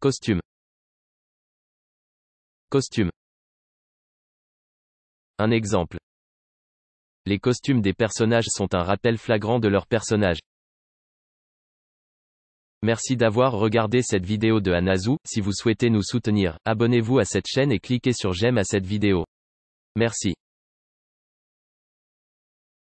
Costume. Costume. Un exemple. Les costumes des personnages sont un rappel flagrant de leur personnage. Merci d'avoir regardé cette vidéo de Anazou, si vous souhaitez nous soutenir, abonnez-vous à cette chaîne et cliquez sur j'aime à cette vidéo. Merci.